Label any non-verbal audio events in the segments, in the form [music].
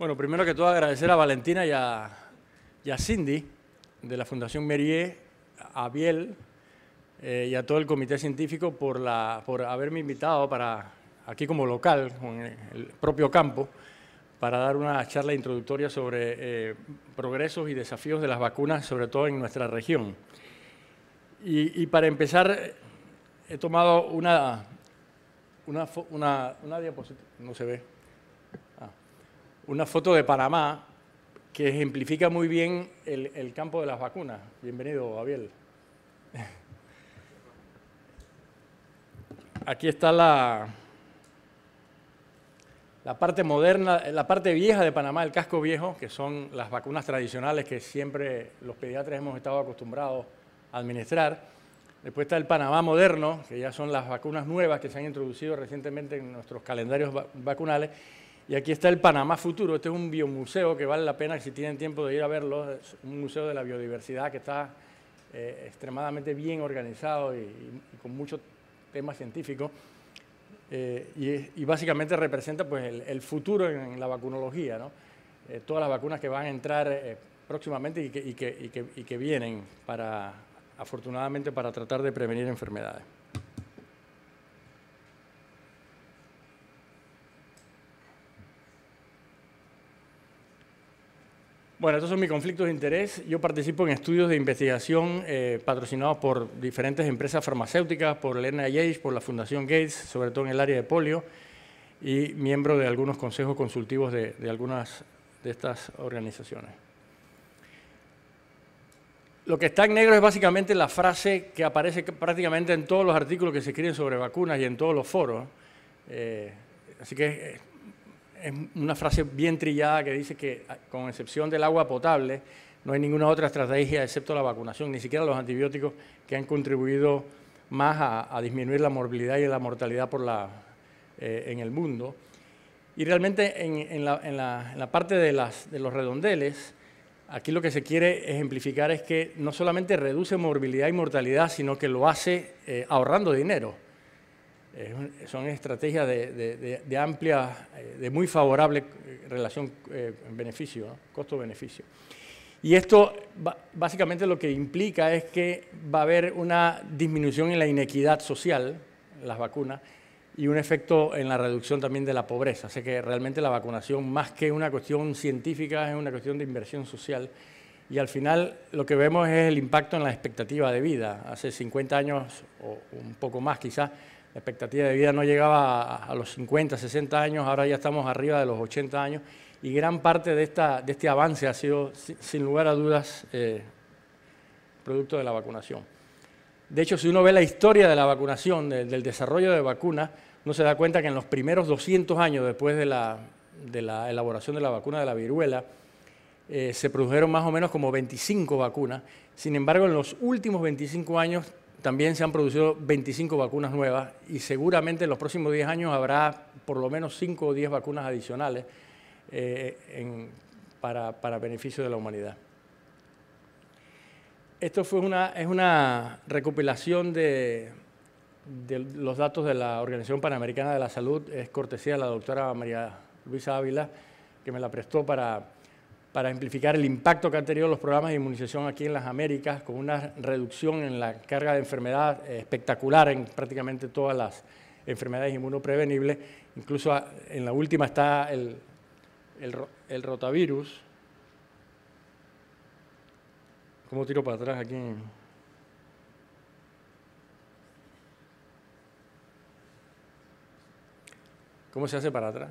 Bueno, primero que todo agradecer a Valentina y a, Cindy de la Fundación Merier, a Biel eh, y a todo el comité científico por, la, por haberme invitado para aquí como local, en el propio campo, para dar una charla introductoria sobre eh, progresos y desafíos de las vacunas, sobre todo en nuestra región. Y, para empezar, he tomado una, una, una diapositiva, no se ve, una foto de Panamá que ejemplifica muy bien el, campo de las vacunas. Bienvenido, Gabriel. [laughs] Aquí está la, la parte moderna, la parte vieja de Panamá, el casco viejo, que son las vacunas tradicionales que siempre los pediatras hemos estado acostumbrados a administrar. Después está el Panamá moderno, que ya son las vacunas nuevas que se han introducido recientemente en nuestros calendarios vacunales. Y aquí está el Panamá Futuro. Este es un biomuseo que vale la pena si tienen tiempo de ir a verlo. Es un museo de la biodiversidad que está eh, extremadamente bien organizado y, con mucho temas científico eh, y, básicamente representa pues, el, futuro en, la vacunología, eh, todas las vacunas que van a entrar próximamente y que, y que vienen para, afortunadamente, para tratar de prevenir enfermedades. Bueno, estos son mis conflictos de interés. Yo participo en estudios de investigación eh, patrocinados por diferentes empresas farmacéuticas, por el NIH, por la Fundación Gates, sobre todo en el área de polio, y miembro de algunos consejos consultivos de, algunas de estas organizaciones. Lo que está en negro es básicamente la frase que aparece prácticamente en todos los artículos que se escriben sobre vacunas y en todos los foros. Eh, así que eh, es una frase bien trillada que dice que ah, con excepción del agua potable, no hay ninguna otra estrategia excepto la vacunación, ni siquiera los antibióticos que han contribuido más a, disminuir la morbilidad y la mortalidad eh, en el mundo. Y realmente en, la, parte de, los redondeles, aquí lo que se quiere ejemplificar es que no solamente reduce morbilidad y mortalidad, sino que lo hace eh, ahorrando dinero son estrategias de, amplia, eh, de muy favorable eh, relación en eh, beneficio, costo costo-beneficio. Y esto básicamente lo que implica es que va a haber una disminución en la inequidad social, las vacunas, y un efecto en la reducción también de la pobreza. Así que realmente la vacunación, más que una cuestión científica, es una cuestión de inversión social. Y al final lo que vemos es el impacto en la expectativa de vida. Hace 50 años o un poco más quizás la expectativa de vida no llegaba a, los 50, 60 años, ahora ya estamos arriba de los 80 años y gran parte de, este avance ha sido, sin lugar a dudas, eh, producto de la vacunación. De hecho, si uno ve la historia de la vacunación, del desarrollo de vacunas, uno se da cuenta que en los primeros 200 años después de la, elaboración de la vacuna de la viruela, eh, se produjeron más o menos como 25 vacunas. Sin embargo, en los últimos 25 años también se han producido 25 vacunas nuevas y seguramente en los próximos 10 años habrá por lo menos 5 o 10 vacunas adicionales eh, para, beneficio de la humanidad. Esto fue una, es una recopilación de, de los datos de la Organización Panamericana de la Salud, es cortesía de la doctora María Luisa Ávila, que me la prestó para para amplificar el impacto que han tenido los programas de inmunización aquí en las Américas, con una reducción en la carga de enfermedad eh, espectacular en prácticamente todas las enfermedades inmunoprevenibles. Incluso ah, en la última está el, el rotavirus. ¿Cómo tiro para atrás aquí? ¿Cómo se hace para atrás?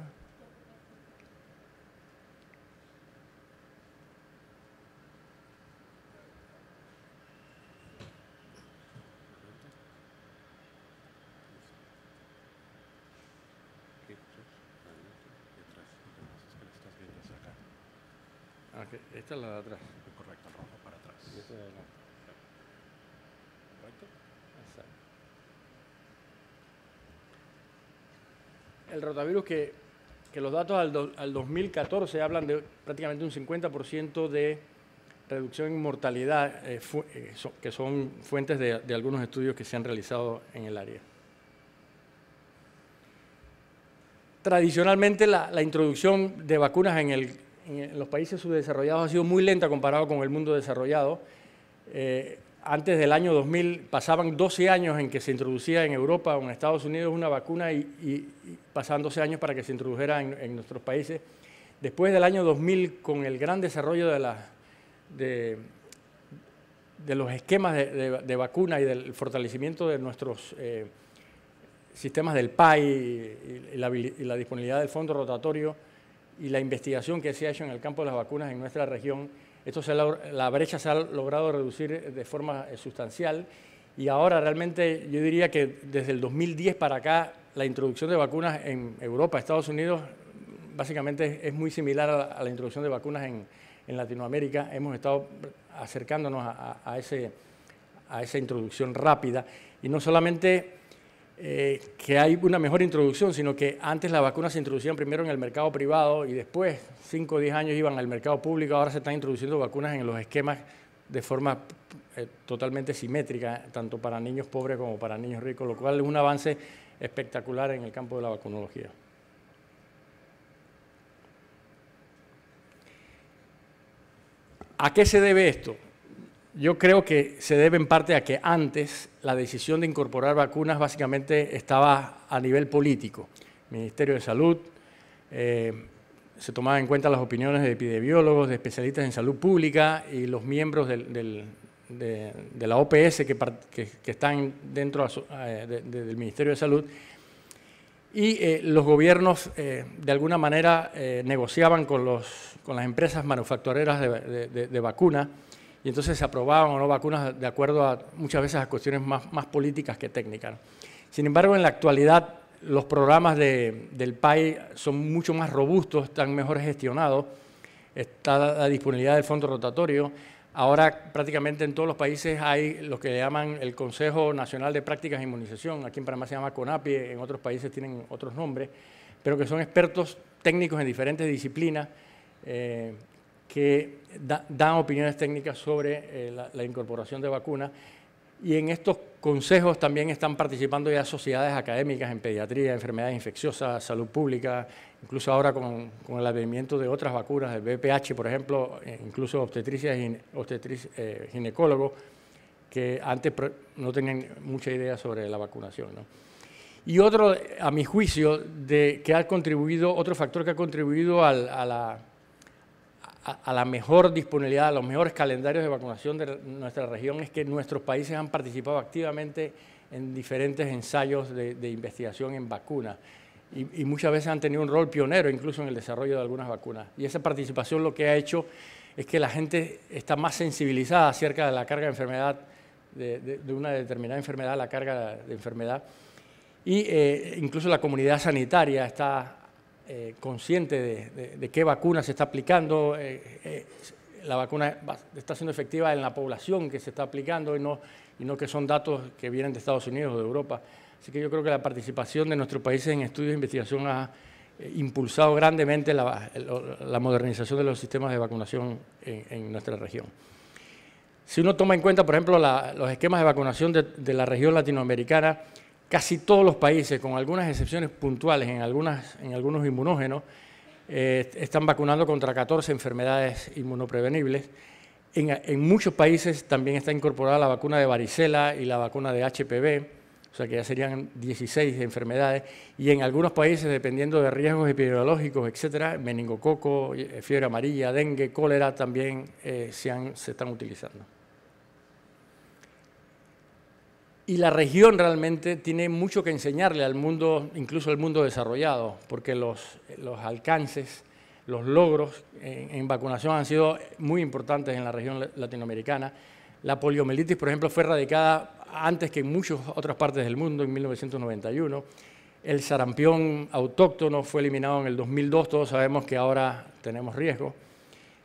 esta es la de atrás. Correcto, el rojo para atrás. Correcto. El rotavirus que, los datos al, al 2014 hablan de prácticamente un 50% de reducción en mortalidad, eh, eh, que son fuentes de, algunos estudios que se han realizado en el área. Tradicionalmente la introducción de vacunas en el en los países subdesarrollados ha sido muy lenta comparado con el mundo desarrollado. Eh, antes del año 2000 pasaban 12 años en que se introducía en Europa o en Estados Unidos una vacuna y, y, 12 años para que se introdujera en, nuestros países. Después del año 2000, con el gran desarrollo de, los esquemas de, vacuna y del fortalecimiento de nuestros eh, sistemas del PAI y, la disponibilidad del fondo rotatorio, y la investigación que se ha hecho en el campo de las vacunas en nuestra región, esto se la, brecha se ha logrado reducir de forma eh, sustancial y ahora realmente yo diría que desde el 2010 para acá la introducción de vacunas en Europa, Estados Unidos, básicamente es muy similar a la, introducción de vacunas en, Latinoamérica. Hemos estado acercándonos a, a, ese, a esa introducción rápida y no solamente eh, que hay una mejor introducción, sino que antes las vacunas se introducían primero en el mercado privado y después, 5 o 10 años, iban al mercado público. Ahora se están introduciendo vacunas en los esquemas de forma eh, totalmente simétrica, tanto para niños pobres como para niños ricos, lo cual es un avance espectacular en el campo de la vacunología. ¿A qué se debe esto? yo creo que se debe en parte a que antes la decisión de incorporar vacunas básicamente estaba a nivel político. Ministerio de Salud, eh, se tomaban en cuenta las opiniones de epidemiólogos, de especialistas en salud pública y los miembros de, la OPS que, están dentro del Ministerio de Salud. Y eh, los gobiernos eh, de alguna manera negociaban con, con las empresas manufactureras de, vacunas y entonces se aprobaban o no vacunas de acuerdo a muchas veces a cuestiones más, políticas que técnicas. Sin embargo, en la actualidad los programas del PAI son mucho más robustos, están mejor gestionados, está la disponibilidad del fondo rotatorio. Ahora prácticamente en todos los países hay lo que llaman el Consejo Nacional de Prácticas de Inmunización, aquí en Panamá se llama CONAPI, en otros países tienen otros nombres, pero que son expertos técnicos en diferentes disciplinas eh, que dan opiniones técnicas sobre eh, la, incorporación de vacunas. Y en estos consejos también están participando ya sociedades académicas en pediatría, enfermedades infecciosas, salud pública, incluso ahora con, el advenimiento de otras vacunas, el BPH, por ejemplo, eh, incluso obstetricia y obstetric, eh, ginecólogos, que antes no tenían mucha idea sobre la vacunación. ¿no? Y otro, a mi juicio, de que ha contribuido, otro factor que ha contribuido al, a la a, la mejor disponibilidad, a los mejores calendarios de vacunación de nuestra región es que nuestros países han participado activamente en diferentes ensayos de, investigación en vacunas. Y, muchas veces han tenido un rol pionero incluso en el desarrollo de algunas vacunas. Y esa participación lo que ha hecho es que la gente está más sensibilizada acerca de la carga de enfermedad, de, una determinada enfermedad, la carga de enfermedad. Y eh, incluso la comunidad sanitaria está eh, consciente de, qué vacuna se está aplicando, eh, eh, la vacuna está siendo efectiva en la población que se está aplicando y no, y no que son datos que vienen de Estados Unidos o de Europa. Así que yo creo que la participación de nuestros países en estudios de investigación ha impulsado grandemente la, modernización de los sistemas de vacunación en, nuestra región. Si uno toma en cuenta, por ejemplo, los esquemas de vacunación de la región latinoamericana, casi todos los países, con algunas excepciones puntuales en, algunas, en algunos inmunógenos, eh, están vacunando contra 14 enfermedades inmunoprevenibles. En, muchos países también está incorporada la vacuna de varicela y la vacuna de HPV, o sea que ya serían 16 enfermedades. Y en algunos países, dependiendo de riesgos epidemiológicos, etcétera, meningococo, fiebre amarilla, dengue, cólera, también eh, se están utilizando. Y la región realmente tiene mucho que enseñarle al mundo, incluso al mundo desarrollado, porque los, alcances, los logros en, vacunación han sido muy importantes en la región latinoamericana. La poliomielitis, por ejemplo, fue erradicada antes que en muchas otras partes del mundo, en 1991. El sarampión autóctono fue eliminado en el 2002, todos sabemos que ahora tenemos riesgo.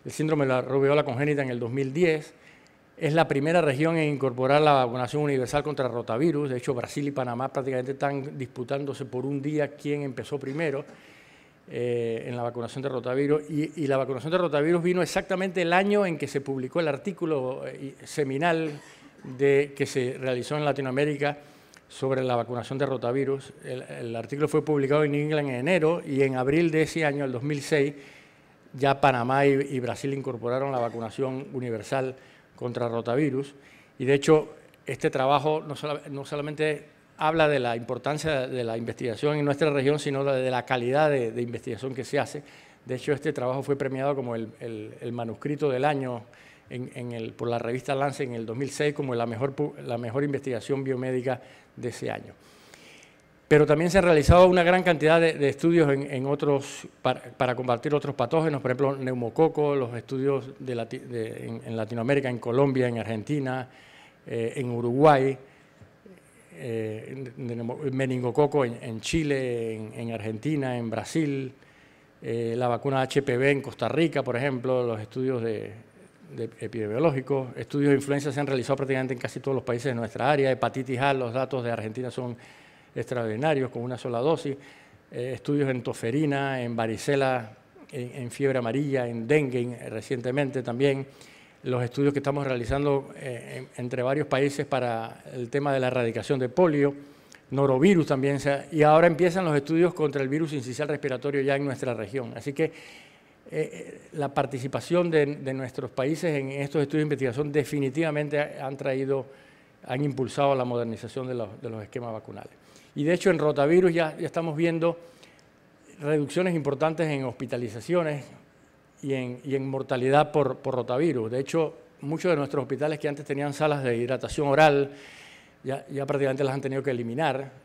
El síndrome de la rubiola congénita en el 2010. Es la primera región en incorporar la vacunación universal contra rotavirus. De hecho, Brasil y Panamá prácticamente están disputándose por un día quién empezó primero eh, en la vacunación de rotavirus. Y, la vacunación de rotavirus vino exactamente el año en que se publicó el artículo eh, seminal de, que se realizó en Latinoamérica sobre la vacunación de rotavirus. El, artículo fue publicado en Inglaterra en enero y en abril de ese año, el 2006, ya Panamá y Brasil incorporaron la vacunación universal contra rotavirus. Y de hecho, este trabajo no, solamente habla de la importancia de la investigación en nuestra región, sino de la calidad de, investigación que se hace. De hecho, este trabajo fue premiado como el, manuscrito del año por la revista Lance en el 2006 como la mejor investigación biomédica de ese año pero también se han realizado una gran cantidad de, estudios en, otros para, compartir otros patógenos, por ejemplo, neumococo, los estudios en, Latinoamérica, en Colombia, en Argentina, eh, en Uruguay, eh, meningococo en, Chile, en, Argentina, en Brasil, eh, la vacuna HPV en Costa Rica, por ejemplo, los estudios de, epidemiológicos, estudios de influencia se han realizado prácticamente en casi todos los países de nuestra área, hepatitis A, los datos de Argentina son extraordinarios con una sola dosis, eh, estudios en toferina, en varicela, en, fiebre amarilla, en dengue recientemente también, los estudios que estamos realizando eh, entre varios países para el tema de la erradicación de polio, norovirus también, y ahora empiezan los estudios contra el virus incisal respiratorio ya en nuestra región. Así que eh, la participación de, de, nuestros países en estos estudios de investigación definitivamente han traído han impulsado la modernización de los, esquemas vacunales. Y de hecho en rotavirus ya, estamos viendo reducciones importantes en hospitalizaciones y en, mortalidad por, rotavirus. De hecho, muchos de nuestros hospitales que antes tenían salas de hidratación oral, ya, prácticamente las han tenido que eliminar.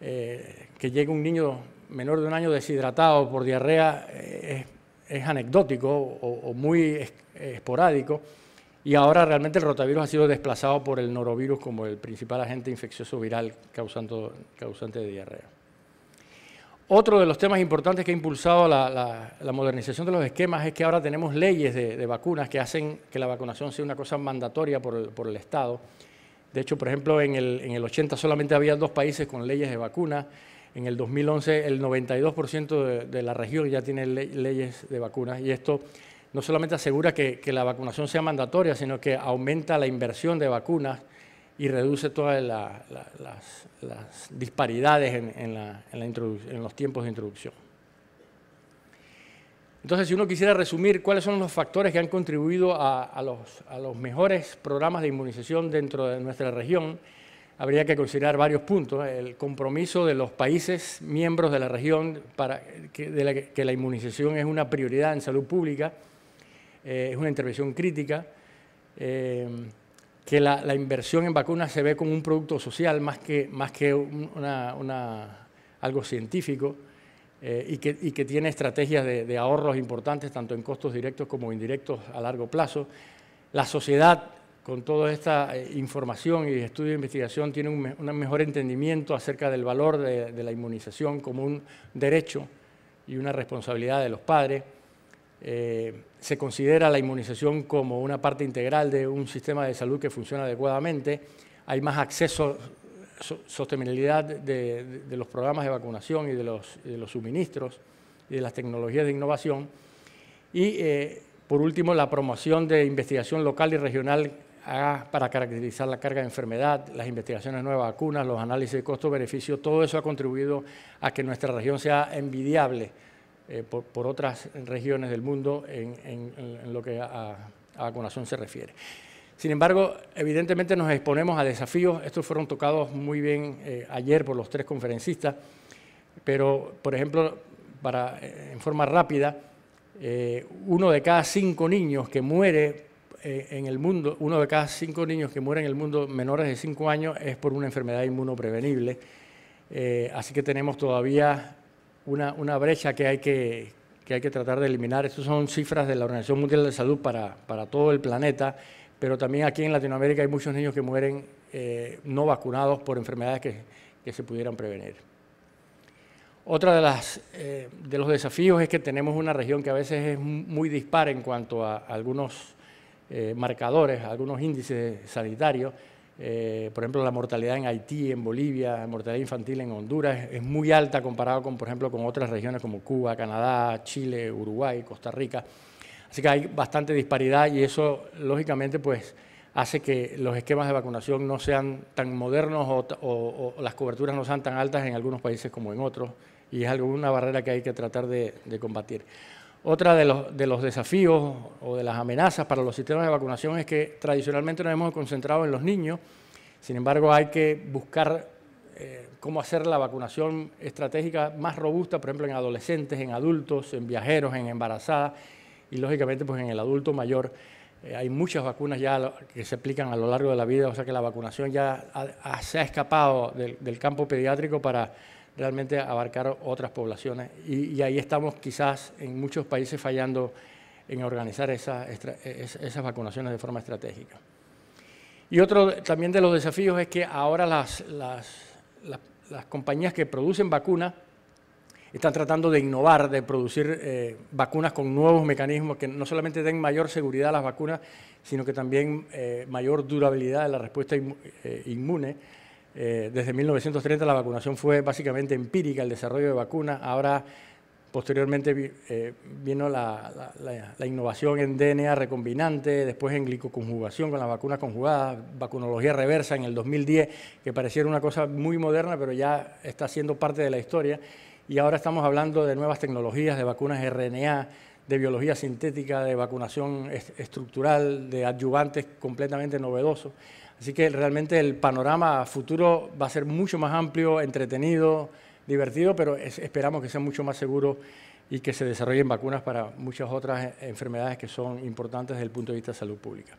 Eh, que llegue un niño menor de un año deshidratado por diarrea eh, es, anecdótico o muy esporádico. Y ahora realmente el rotavirus ha sido desplazado por el norovirus como el principal agente infeccioso viral causante de diarrea. Otro de los temas importantes que ha impulsado la, modernización de los esquemas es que ahora tenemos leyes de, vacunas que hacen que la vacunación sea una cosa mandatoria por el, Estado. De hecho, por ejemplo, en el, 80 solamente había dos países con leyes de vacunas. En el 2011 el 92% de, la región ya tiene leyes de vacunas y esto no solamente asegura que, la vacunación sea mandatoria, sino que aumenta la inversión de vacunas y reduce todas las, disparidades en, los tiempos de introducción. Entonces, si uno quisiera resumir cuáles son los factores que han contribuido a, los, mejores programas de inmunización dentro de nuestra región, habría que considerar varios puntos. El compromiso de los países miembros de la región para que la inmunización es una prioridad en salud pública, eh, es una intervención crítica, eh, que la, inversión en vacunas se ve como un producto social más que, algo científico eh, y, que, tiene estrategias de, ahorros importantes, tanto en costos directos como indirectos a largo plazo. La sociedad, con toda esta información y estudio de investigación, tiene un, mejor entendimiento acerca del valor de la inmunización como un derecho y una responsabilidad de los padres. Eh, se considera la inmunización como una parte integral de un sistema de salud que funciona adecuadamente. Hay más acceso, sostenibilidad de, los programas de vacunación y de los, suministros y de las tecnologías de innovación. Y, eh, por último, la promoción de investigación local y regional ah, para caracterizar la carga de enfermedad, las investigaciones nuevas vacunas, los análisis de costo-beneficio, todo eso ha contribuido a que nuestra región sea envidiable eh, por, otras regiones del mundo en, lo que a, vacunación se refiere. Sin embargo, evidentemente nos exponemos a desafíos. Estos fueron tocados muy bien eh, ayer por los tres conferencistas, pero, por ejemplo, para, eh, en forma rápida, uno de cada cinco niños que muere en el mundo, uno de cada cinco niños que muere en el mundo menores de cinco años es por una enfermedad inmunoprevenible. así que tenemos todavía una, brecha que hay que, hay que tratar de eliminar. Estas son cifras de la Organización Mundial de Salud para, todo el planeta, pero también aquí en Latinoamérica hay muchos niños que mueren eh, no vacunados por enfermedades que, que, se pudieran prevenir. Otra de, las, eh, de los desafíos es que tenemos una región que a veces es muy dispar en cuanto a algunos eh, marcadores, algunos índices sanitarios, eh, por ejemplo, la mortalidad en Haití, en Bolivia, la mortalidad infantil en Honduras es muy alta comparado con, por ejemplo, con otras regiones como Cuba, Canadá, Chile, Uruguay, Costa Rica. Así que hay bastante disparidad y eso, lógicamente, pues hace que los esquemas de vacunación no sean tan modernos o, las coberturas no sean tan altas en algunos países como en otros y es alguna barrera que hay que tratar de combatir. Otra de los, de los, desafíos o de las amenazas para los sistemas de vacunación es que tradicionalmente nos hemos concentrado en los niños, sin embargo hay que buscar eh, cómo hacer la vacunación estratégica más robusta, por ejemplo, en adolescentes, en adultos, en viajeros, en embarazadas y lógicamente pues en el adulto mayor. Eh, hay muchas vacunas ya que se aplican a lo largo de la vida, o sea que la vacunación ya se ha escapado del campo pediátrico para realmente abarcar otras poblaciones. Y, ahí estamos quizás en muchos países fallando en organizar esas, vacunaciones de forma estratégica. Y otro también de los desafíos es que ahora las, compañías que producen vacunas están tratando de innovar, de producir eh, vacunas con nuevos mecanismos que no solamente den mayor seguridad a las vacunas, sino que también eh, mayor durabilidad de la respuesta eh, inmune eh, desde 1930 la vacunación fue básicamente empírica, el desarrollo de vacunas. Ahora, posteriormente, eh, vino la, innovación en DNA recombinante, después en glicoconjugación con las vacunas conjugadas, vacunología reversa en el 2010, que pareciera una cosa muy moderna, pero ya está siendo parte de la historia. Y ahora estamos hablando de nuevas tecnologías, de vacunas RNA, de biología sintética, de vacunación estructural, de adyuvantes completamente novedosos. Así que realmente el panorama futuro va a ser mucho más amplio, entretenido, divertido, pero esperamos que sea mucho más seguro y que se desarrollen vacunas para muchas otras e, enfermedades que son importantes desde el punto de vista de salud pública.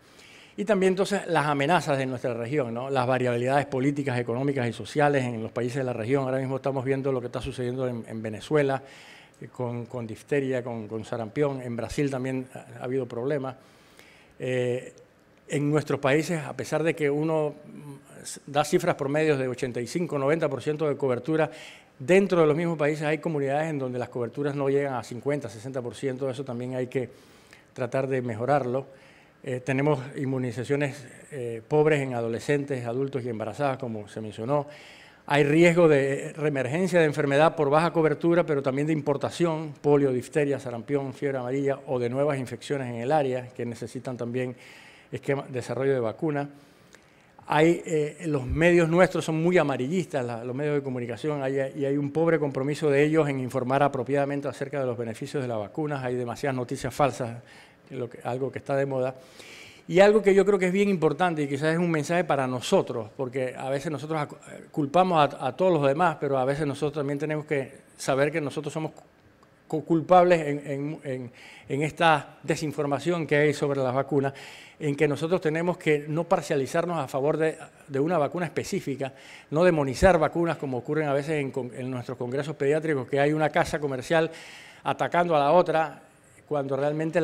Y también entonces las amenazas de nuestra región, las variabilidades políticas, económicas y sociales en los países de la región. Ahora mismo estamos viendo lo que está sucediendo en, Venezuela eh, con, con difteria, con, con, sarampión. En Brasil también ha, habido problemas. Eh, en nuestros países, a pesar de que uno da cifras promedios de 85-90% de cobertura, dentro de los mismos países hay comunidades en donde las coberturas no llegan a 50-60%, eso también hay que tratar de mejorarlo. Eh, tenemos inmunizaciones eh, pobres en adolescentes, adultos y embarazadas, como se mencionó. Hay riesgo de reemergencia de enfermedad por baja cobertura, pero también de importación, polio, difteria, sarampión, fiebre amarilla o de nuevas infecciones en el área que necesitan también esquema, desarrollo de vacunas. Hay, eh, los medios nuestros son muy amarillistas, los medios de comunicación, y hay un pobre compromiso de ellos en informar apropiadamente acerca de los beneficios de las vacunas. Hay demasiadas noticias falsas, algo que está de moda. Y algo que yo creo que es bien importante y quizás es un mensaje para nosotros, porque a veces nosotros eh, culpamos a, a todos los demás, pero a veces nosotros también tenemos que saber que nosotros somos culpables en, esta desinformación que hay sobre las vacunas, en que nosotros tenemos que no parcializarnos a favor de, una vacuna específica, no demonizar vacunas como ocurren a veces en, nuestros congresos pediátricos, que hay una casa comercial atacando a la otra, cuando realmente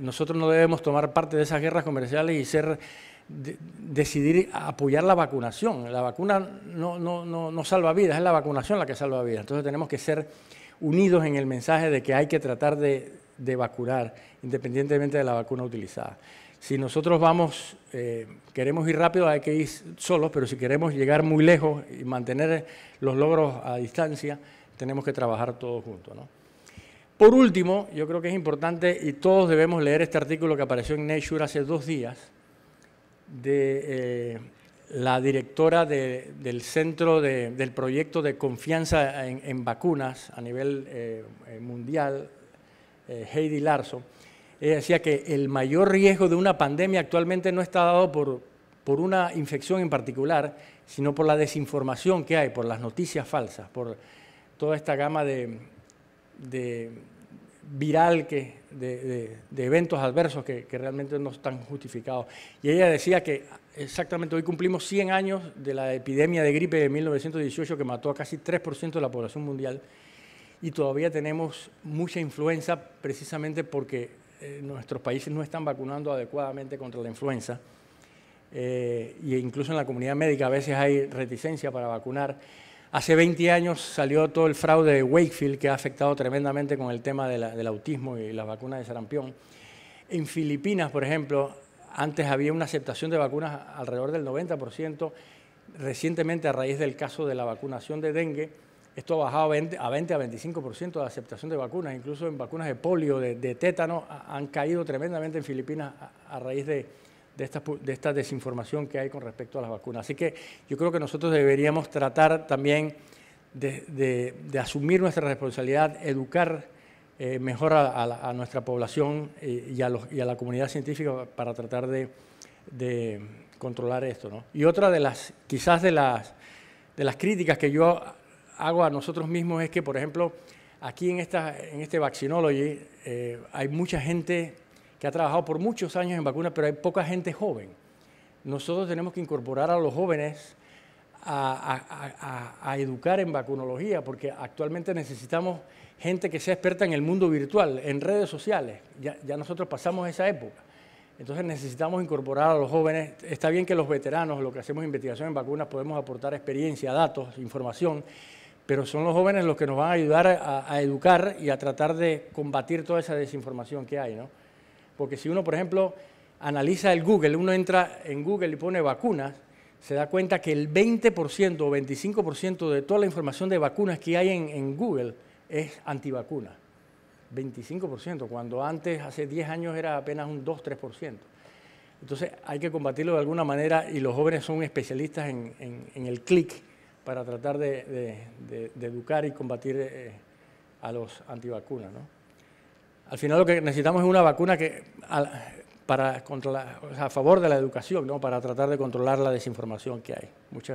nosotros no debemos tomar parte de esas guerras comerciales y ser decidir apoyar la vacunación. La vacuna no, no, no salva vidas, es la vacunación la que salva vidas. Entonces tenemos que ser unidos en el mensaje de que hay que tratar de, vacunar, independientemente de la vacuna utilizada. Si nosotros vamos, eh, queremos ir rápido, hay que ir solos, pero si queremos llegar muy lejos y mantener los logros a distancia, tenemos que trabajar todos juntos. Por último, yo creo que es importante, y todos debemos leer este artículo que apareció en Nature hace dos días, de... Eh, la directora del centro del proyecto de confianza en, vacunas a nivel eh, eh, mundial, eh, Heidi Larso, ella decía que el mayor riesgo de una pandemia actualmente no está dado por, por una infección en particular, sino por la desinformación que hay, por las noticias falsas, por toda esta gama de, viral que, de, eventos adversos que, que, realmente no están justificados. Y ella decía que Exactamente, hoy cumplimos 100 años de la epidemia de gripe de 1918 que mató a casi 3% de la población mundial y todavía tenemos mucha influenza precisamente porque eh, nuestros países no están vacunando adecuadamente contra la influenza. e incluso en la comunidad médica a veces hay reticencia para vacunar. Hace 20 años salió todo el fraude de Wakefield que ha afectado tremendamente con el tema del autismo y la vacuna de sarampión. En Filipinas, por ejemplo, antes había una aceptación de vacunas alrededor del 90%. Recientemente, a raíz del caso de la vacunación de dengue, esto ha bajado a 20 a, 25% de aceptación de vacunas. Incluso en vacunas de polio, de, tétano, han caído tremendamente en Filipinas a, raíz de, esta, desinformación que hay con respecto a las vacunas. Así que yo creo que nosotros deberíamos tratar también de asumir nuestra responsabilidad, educar mejora eh, mejor a, nuestra población eh, y, a la comunidad científica para tratar de, controlar esto. Y otra de las, quizás de las, críticas que yo hago a nosotros mismos es que, por ejemplo, aquí en, este Vaccinology eh, hay mucha gente que ha trabajado por muchos años en vacunas, pero hay poca gente joven. Nosotros tenemos que incorporar a los jóvenes a, a educar en vacunología, porque actualmente necesitamos gente que sea experta en el mundo virtual, en redes sociales. Ya, nosotros pasamos esa época. Entonces necesitamos incorporar a los jóvenes. Está bien que los veteranos, lo que hacemos investigación en vacunas, podemos aportar experiencia, datos, información, pero son los jóvenes los que nos van a ayudar a, educar y a tratar de combatir toda esa desinformación que hay. Porque si uno, por ejemplo, analiza el Google, uno entra en Google y pone vacunas, se da cuenta que el 20% o 25% de toda la información de vacunas que hay en Google es antivacuna. 25%, cuando antes, hace 10 años, era apenas un 2-3%. Entonces hay que combatirlo de alguna manera y los jóvenes son especialistas en, el clic para tratar de, educar y combatir eh, a los antivacunas. Al final lo que necesitamos es una vacuna que, a, para a favor de la educación, ¿no? para tratar de controlar la desinformación que hay. Muchas gracias.